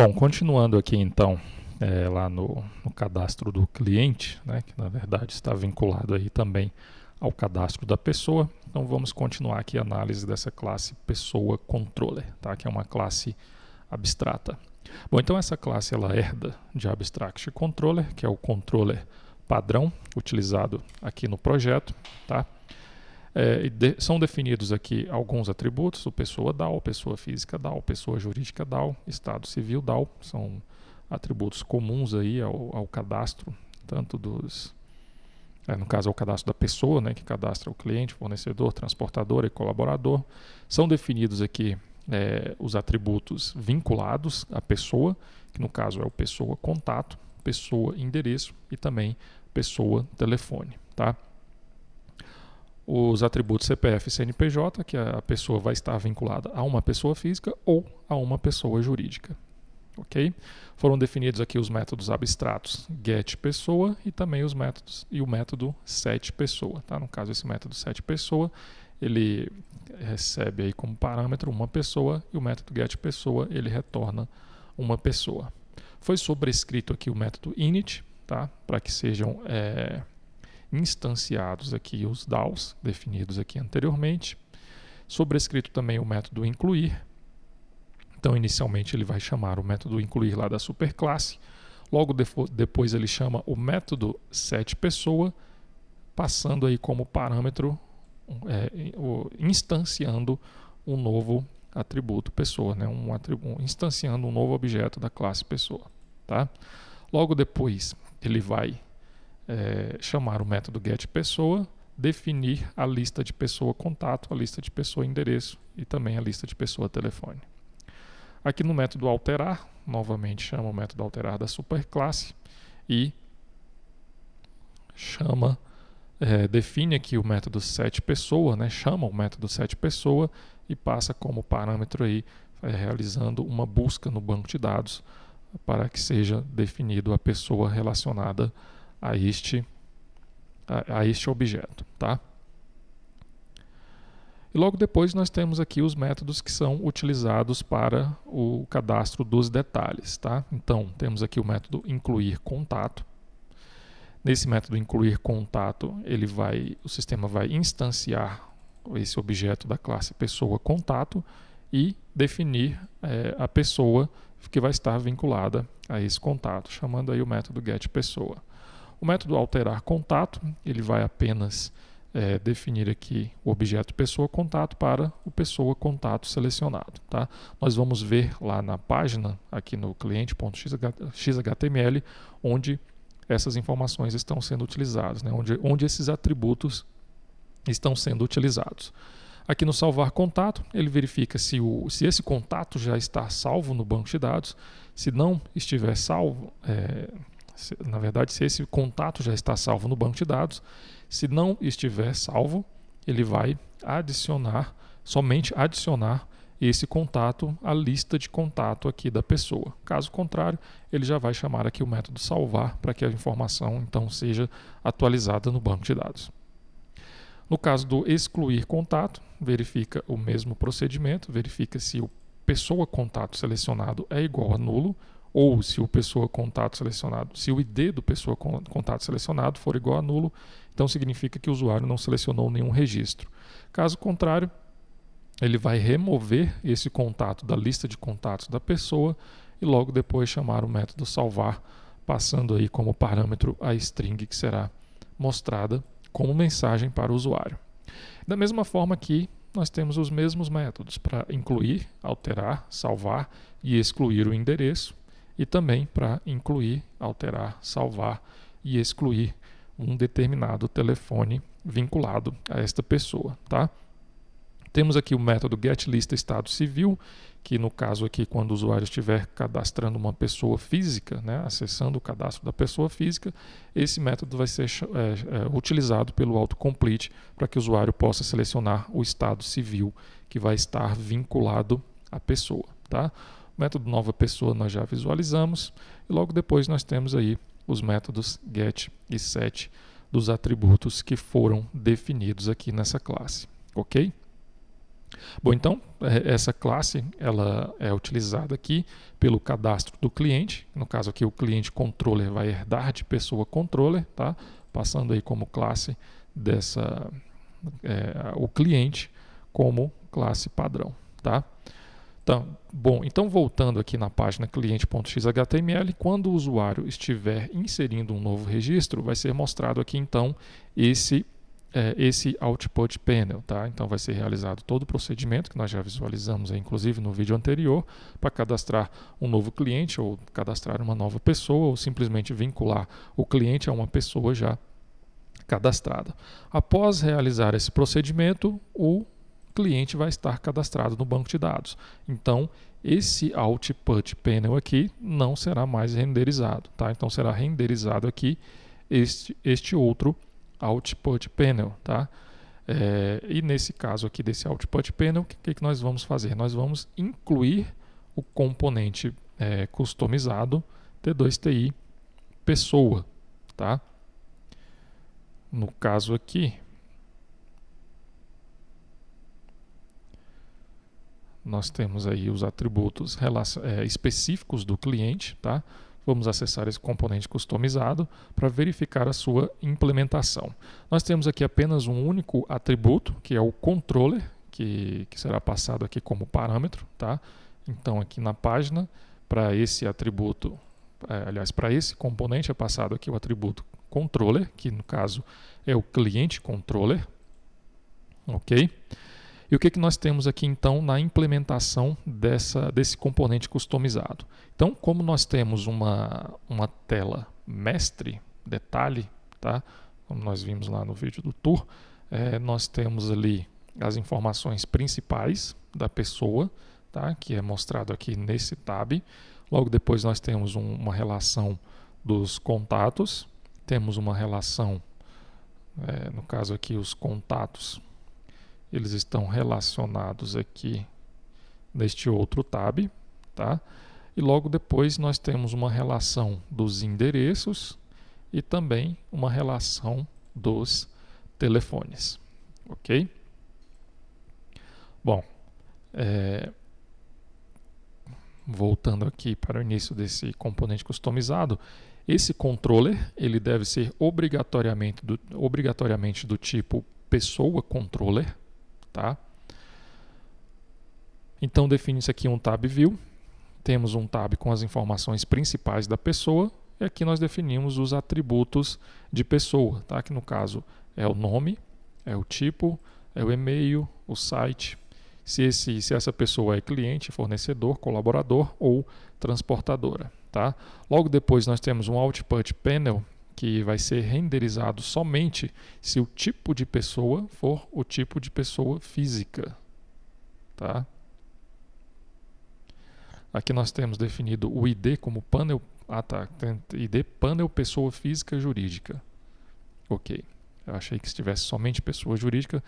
Bom, continuando aqui então, é, lá no, no, cadastro do cliente, né, que na verdade está vinculado aí também ao cadastro da pessoa. Então vamos continuar aqui a análise dessa classe pessoa controller, tá? que é uma classe abstrata. Bom, então essa classe ela herda de abstract controller, que é o controller padrão utilizado aqui no projeto, tá? É, de, são definidos aqui alguns atributos, o pessoa DAO, pessoa física DAO, pessoa jurídica DAO, Estado Civil DAO, são atributos comuns aí ao, ao cadastro, tanto dos, é, no caso é o cadastro da pessoa, né, que cadastra o cliente, fornecedor, transportador e colaborador. São definidos aqui é, os atributos vinculados à pessoa, que no caso é o pessoa contato, pessoa endereço e também pessoa telefone, tá? os atributos CPF e CNPJ, que a pessoa vai estar vinculada a uma pessoa física ou a uma pessoa jurídica. Ok? Foram definidos aqui os métodos abstratos get pessoa e também os métodos e o método set pessoa. Tá? No caso, esse método set pessoa ele recebe aí como parâmetro uma pessoa e o método get pessoa ele retorna uma pessoa. Foi sobrescrito aqui o método init, tá? Para que sejam é instanciados aqui os DAOs, definidos aqui anteriormente. Sobrescrito também o método incluir. Então, inicialmente, ele vai chamar o método incluir lá da superclasse. Logo depois, ele chama o método set pessoa, passando aí como parâmetro, é, instanciando um novo atributo pessoa, né? um atributo, instanciando um novo objeto da classe pessoa. Tá? Logo depois, ele vai é, chamar o método getPessoa, definir a lista de pessoa contato, a lista de pessoa endereço e também a lista de pessoa telefone. Aqui no método alterar, novamente chama o método alterar da superclasse e chama, é, define aqui o método setPessoa, né, chama o método setPessoa e passa como parâmetro aí, é, realizando uma busca no banco de dados para que seja definido a pessoa relacionada a a este, a, a este objeto. Tá? E logo depois nós temos aqui os métodos que são utilizados para o cadastro dos detalhes. Tá? Então, temos aqui o método incluir contato. Nesse método incluir contato, ele vai, o sistema vai instanciar esse objeto da classe pessoa contato e definir é, a pessoa que vai estar vinculada a esse contato, chamando aí o método getPessoa. O método alterar contato, ele vai apenas é, definir aqui o objeto pessoa contato para o pessoa contato selecionado. Tá? Nós vamos ver lá na página, aqui no cliente.xhtml, onde essas informações estão sendo utilizadas, né? onde, onde esses atributos estão sendo utilizados. Aqui no salvar contato, ele verifica se, o, se esse contato já está salvo no banco de dados. Se não estiver salvo, é, se, na verdade, se esse contato já está salvo no banco de dados, se não estiver salvo, ele vai adicionar, somente adicionar esse contato à lista de contato aqui da pessoa. Caso contrário, ele já vai chamar aqui o método salvar para que a informação então seja atualizada no banco de dados. No caso do excluir contato, verifica o mesmo procedimento, verifica se o pessoa contato selecionado é igual a nulo ou se o pessoa contato selecionado, se o ID do pessoa contato selecionado for igual a nulo, então significa que o usuário não selecionou nenhum registro. Caso contrário, ele vai remover esse contato da lista de contatos da pessoa e logo depois chamar o método salvar, passando aí como parâmetro a string que será mostrada como mensagem para o usuário. Da mesma forma que nós temos os mesmos métodos para incluir, alterar, salvar e excluir o endereço, e também para incluir, alterar, salvar e excluir um determinado telefone vinculado a esta pessoa, tá? Temos aqui o método getLista estado civil, que no caso aqui, quando o usuário estiver cadastrando uma pessoa física, né, acessando o cadastro da pessoa física, esse método vai ser é, é, utilizado pelo autocomplete para que o usuário possa selecionar o estado civil que vai estar vinculado à pessoa. Tá? método nova pessoa nós já visualizamos e logo depois nós temos aí os métodos get e set dos atributos que foram definidos aqui nessa classe, ok? Bom, então, é, essa classe ela é utilizada aqui pelo cadastro do cliente. No caso aqui, o cliente controller vai herdar de pessoa controller, tá? passando aí como classe dessa, é, o cliente como classe padrão. Tá? Tá, bom, então voltando aqui na página cliente.xhtml, quando o usuário estiver inserindo um novo registro, vai ser mostrado aqui então esse é, esse output panel, tá? Então vai ser realizado todo o procedimento que nós já visualizamos, aí, inclusive no vídeo anterior, para cadastrar um novo cliente ou cadastrar uma nova pessoa ou simplesmente vincular o cliente a uma pessoa já cadastrada. Após realizar esse procedimento, o cliente vai estar cadastrado no banco de dados. Então, esse output panel aqui não será mais renderizado, tá? Então será renderizado aqui este, este outro output panel, tá? É, e nesse caso aqui desse output panel, o que, que nós vamos fazer? Nós vamos incluir o componente é, customizado T2TI pessoa, tá? No caso aqui, nós temos aí os atributos é, específicos do cliente, tá? Vamos acessar esse componente customizado para verificar a sua implementação. Nós temos aqui apenas um único atributo, que é o controller, que, que será passado aqui como parâmetro, tá? Então aqui na página, para esse atributo, é, aliás, para esse componente é passado aqui o atributo controller, que no caso é o cliente controller, ok? E o que, que nós temos aqui então na implementação dessa, desse componente customizado? Então, como nós temos uma, uma tela mestre, detalhe, tá? como nós vimos lá no vídeo do tour, é, nós temos ali as informações principais da pessoa, tá? que é mostrado aqui nesse tab. Logo depois nós temos um, uma relação dos contatos, temos uma relação, é, no caso aqui os contatos eles estão relacionados aqui neste outro tab, tá? E logo depois nós temos uma relação dos endereços e também uma relação dos telefones, ok? Bom, é, voltando aqui para o início desse componente customizado, esse controller ele deve ser obrigatoriamente do, obrigatoriamente do tipo pessoa controller, tá? Então define-se aqui um tab view. Temos um tab com as informações principais da pessoa e aqui nós definimos os atributos de pessoa, tá? Que no caso é o nome, é o tipo, é o e-mail, o site, se, esse, se essa pessoa é cliente, fornecedor, colaborador ou transportadora, tá? Logo depois nós temos um output panel que vai ser renderizado somente se o tipo de pessoa for o tipo de pessoa física. Tá? Aqui nós temos definido o ID como panel, ah, tá, ID panel pessoa física jurídica. Ok. Eu achei que se tivesse somente pessoa jurídica,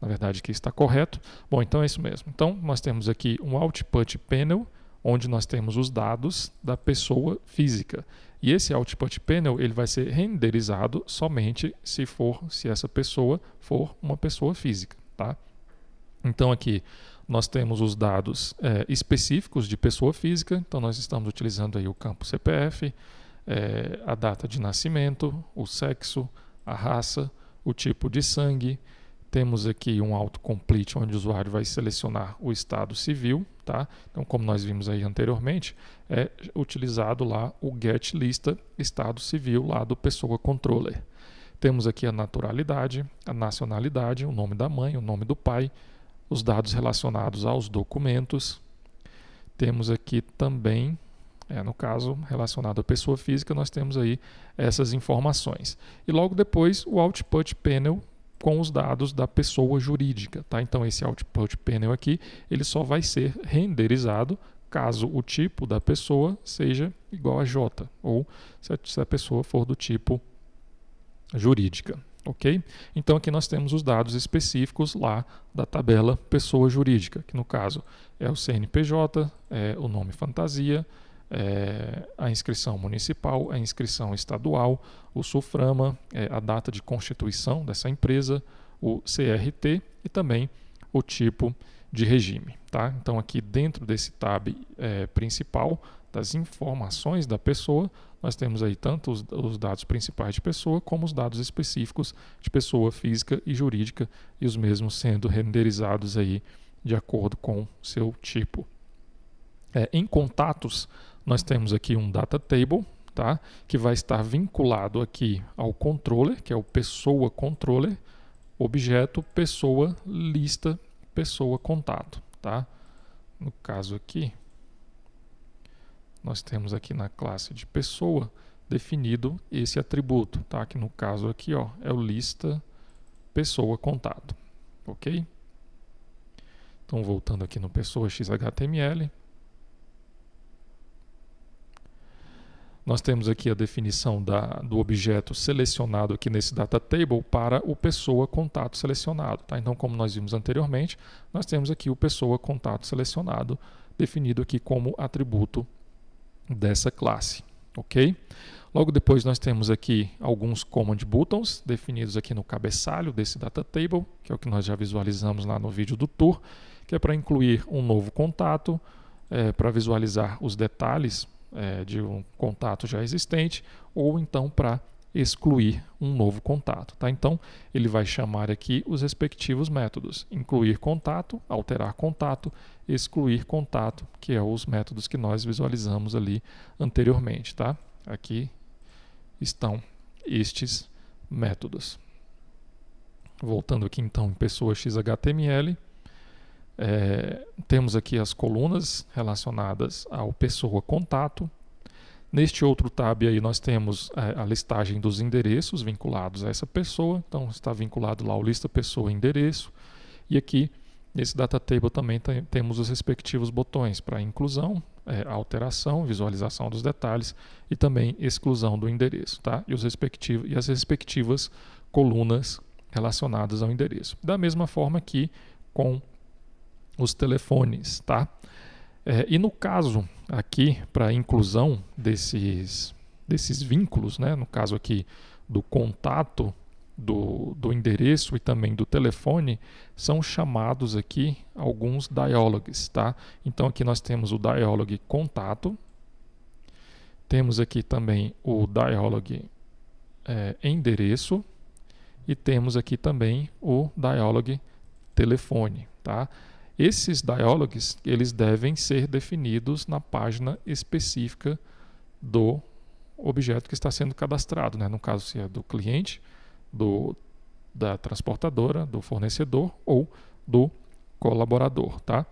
na verdade que está correto. Bom, então é isso mesmo. Então nós temos aqui um output panel onde nós temos os dados da pessoa física. E esse output panel ele vai ser renderizado somente se for se essa pessoa for uma pessoa física, tá? Então aqui nós temos os dados é, específicos de pessoa física, então nós estamos utilizando aí o campo CPF, é, a data de nascimento, o sexo, a raça, o tipo de sangue, temos aqui um autocomplete onde o usuário vai selecionar o estado civil, tá? Então, como nós vimos aí anteriormente, é utilizado lá o get lista estado civil lá do pessoa controller. Temos aqui a naturalidade, a nacionalidade, o nome da mãe, o nome do pai, os dados relacionados aos documentos. Temos aqui também é, no caso, relacionado à pessoa física, nós temos aí essas informações. E logo depois, o Output Panel com os dados da pessoa jurídica. Tá? Então, esse output panel aqui ele só vai ser renderizado caso o tipo da pessoa seja igual a J, ou se a pessoa for do tipo jurídica. Ok? Então aqui nós temos os dados específicos lá da tabela pessoa jurídica, que no caso é o CNPJ, é o nome fantasia, é, a inscrição municipal, a inscrição estadual, o SUFRAMA, é, a data de constituição dessa empresa, o CRT e também o tipo de regime. Tá? Então, aqui dentro desse tab é, principal das informações da pessoa, nós temos aí tanto os, os, dados principais de pessoa como os dados específicos de pessoa física e jurídica e os mesmos sendo renderizados aí de acordo com seu tipo. É, em contatos, nós temos aqui um data table, tá? que vai estar vinculado aqui ao controller, que é o pessoa controller, objeto, pessoa, lista, pessoa, contato. Tá? No caso aqui, nós temos aqui na classe de pessoa definido esse atributo, tá? que no caso aqui ó, é o lista pessoa contato. Ok? Então, voltando aqui no pessoa Nós temos aqui a definição da, do objeto selecionado aqui nesse data table para o pessoa contato selecionado. Tá? Então, como nós vimos anteriormente, nós temos aqui o pessoa contato selecionado definido aqui como atributo dessa classe. Ok? Logo depois nós temos aqui alguns command buttons definidos aqui no cabeçalho desse data table, que é o que nós já visualizamos lá no vídeo do tour, que é para incluir um novo contato, é, para visualizar os detalhes é, de um contato já existente, ou então para excluir um novo contato. Tá? Então, ele vai chamar aqui os respectivos métodos: incluir contato, alterar contato, excluir contato, que é os métodos que nós visualizamos ali anteriormente. Tá? Aqui estão estes métodos. Voltando aqui então em pessoa html. É, temos aqui as colunas relacionadas ao pessoa contato. Neste outro tab aí nós temos é, a listagem dos endereços vinculados a essa pessoa. Então está vinculado lá o lista pessoa endereço. E aqui nesse data table também tem, temos os respectivos botões para inclusão, é, alteração, visualização dos detalhes e também exclusão do endereço, tá? E, os respectivos, e as respectivas colunas relacionadas ao endereço. Da mesma forma que com os telefones, tá? É, e no caso aqui, para a inclusão desses, desses vínculos, né? no caso aqui do contato, do, do endereço e também do telefone, são chamados aqui alguns dialogues. Tá? Então aqui nós temos o dialogue contato, temos aqui também o dialogue é, endereço e temos aqui também o dialogue telefone. Tá? Esses dialogues, eles devem ser definidos na página específica do objeto que está sendo cadastrado, né? no caso se é do cliente, do, da transportadora, do fornecedor ou do colaborador, tá?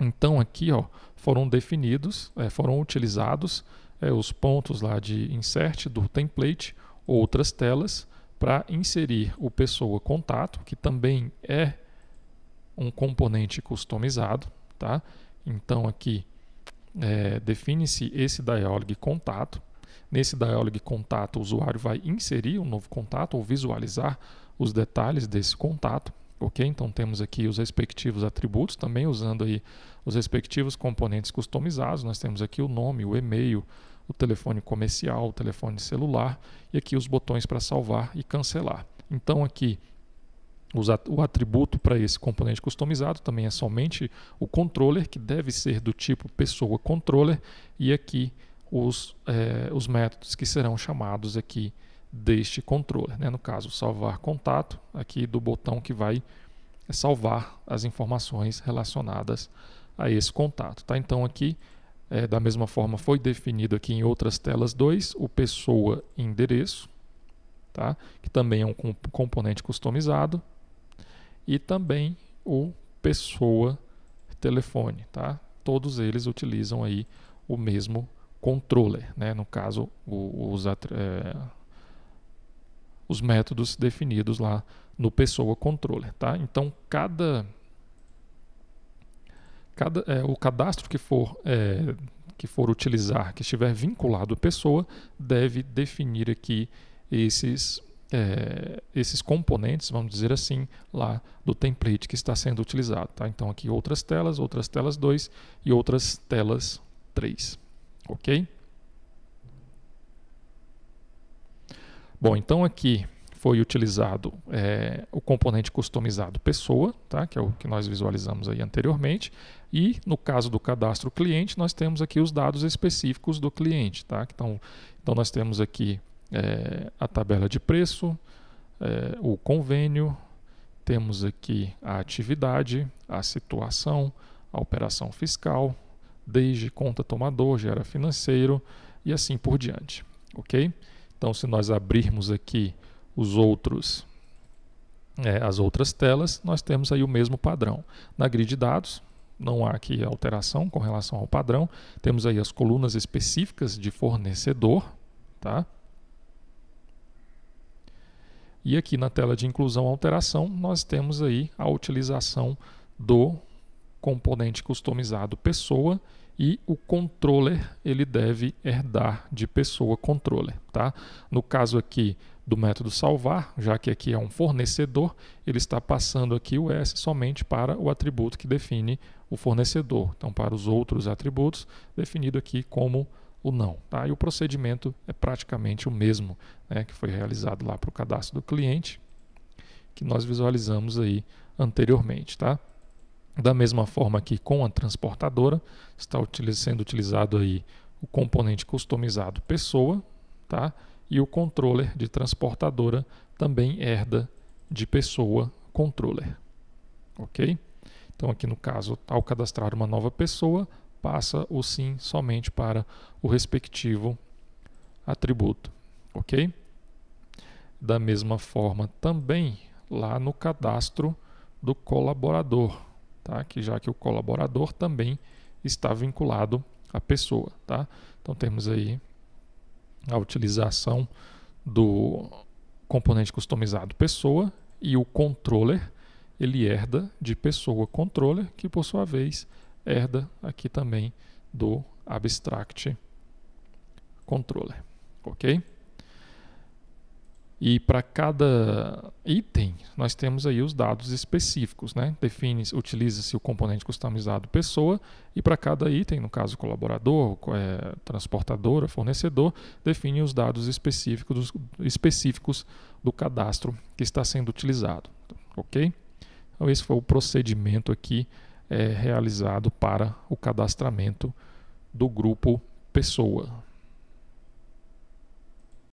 Então aqui ó, foram definidos, é, foram utilizados é, os pontos lá de insert do template, outras telas, para inserir o pessoa contato, que também é um componente customizado, tá? Então aqui é, define-se esse dialog contato. Nesse dialog contato, o usuário vai inserir um novo contato ou visualizar os detalhes desse contato, ok? Então temos aqui os respectivos atributos, também usando aí os respectivos componentes customizados. Nós temos aqui o nome, o e-mail, o telefone comercial, o telefone celular e aqui os botões para salvar e cancelar. Então aqui o atributo para esse componente customizado também é somente o controller, que deve ser do tipo pessoa controller, e aqui os, é, os métodos que serão chamados aqui deste controller. Né? No caso, salvar contato, aqui do botão que vai salvar as informações relacionadas a esse contato. Tá? Então aqui, é, da mesma forma, foi definido aqui em outras telas 2 o pessoa endereço, tá? que também é um componente customizado, e também o pessoa telefone, tá? Todos eles utilizam aí o mesmo controller, né? No caso, o, os, é, os métodos definidos lá no pessoa controller, tá? Então, cada, cada é, o cadastro que for é, que for utilizar, que estiver vinculado à pessoa, deve definir aqui esses é, esses componentes, vamos dizer assim, lá do template que está sendo utilizado. Tá? Então aqui outras telas, outras telas 2 e outras telas 3. Ok? Bom, então aqui foi utilizado é, o componente customizado pessoa, tá? que é o que nós visualizamos aí anteriormente, e no caso do cadastro cliente, nós temos aqui os dados específicos do cliente. Tá? Então, então nós temos aqui é, a tabela de preço, é, o convênio, temos aqui a atividade, a situação, a operação fiscal, desde conta tomador, gera financeiro e assim por diante, ok? Então, se nós abrirmos aqui os outros, é, as outras telas, nós temos aí o mesmo padrão. Na grid de dados, não há aqui alteração com relação ao padrão. Temos aí as colunas específicas de fornecedor, tá? E aqui na tela de inclusão alteração, nós temos aí a utilização do componente customizado pessoa e o controller ele deve herdar de pessoa controller, tá? No caso aqui do método salvar, já que aqui é um fornecedor, ele está passando aqui o S somente para o atributo que define o fornecedor. Então, para os outros atributos, definido aqui como o não. Tá? E o procedimento é praticamente o mesmo né, que foi realizado lá para o cadastro do cliente, que nós visualizamos aí anteriormente. Tá? Da mesma forma que com a transportadora, está sendo utilizado aí o componente customizado pessoa, tá? e o controller de transportadora também herda de pessoa controller. Ok? Então, aqui no caso, ao cadastrar uma nova pessoa, passa o sim somente para o respectivo atributo, ok? Da mesma forma, também lá no cadastro do colaborador, tá? Que já que o colaborador também está vinculado à pessoa, tá? Então temos aí a utilização do componente customizado pessoa e o controller ele herda de pessoa controller que por sua vez herda aqui também do abstract controller, ok? E para cada item, nós temos aí os dados específicos, né? Define, utiliza-se o componente customizado pessoa e para cada item, no caso colaborador, é, transportadora, fornecedor, define os dados específicos, específicos do cadastro que está sendo utilizado, ok? Então esse foi o procedimento aqui é realizado para o cadastramento do grupo pessoa.